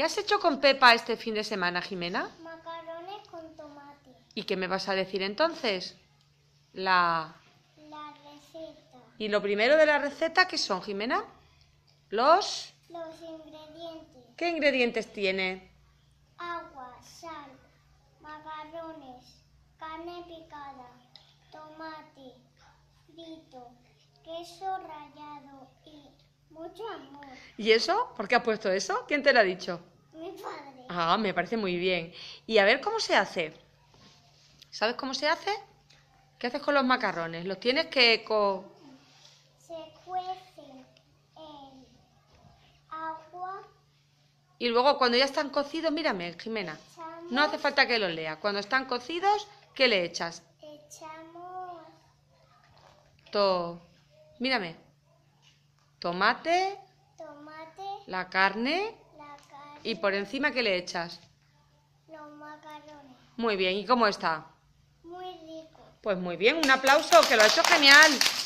¿Qué has hecho con Pepa este fin de semana, Jimena? Macarones con tomate. ¿Y qué me vas a decir entonces? La... La receta. ¿Y lo primero de la receta qué son, Jimena? Los... Los ingredientes. ¿Qué ingredientes tiene? Agua, sal, macarrones, carne picada, tomate, frito, queso rallado y mucho amor. ¿Y eso? ¿Por qué has puesto eso? ¿Quién te lo ha dicho? Mi padre. Ah, me parece muy bien. Y a ver cómo se hace. ¿Sabes cómo se hace? ¿Qué haces con los macarrones? ¿Los tienes que... Se cuecen en agua. Y luego cuando ya están cocidos, mírame, Jimena. No hace falta que los lea. Cuando están cocidos, ¿qué le echas? Echamos... To... Mírame. Tomate, tomate, la carne, la carne y por encima ¿qué le echas? Los macarrones. Muy bien, ¿y cómo está? Muy rico. Pues muy bien, un aplauso, que lo ha hecho genial.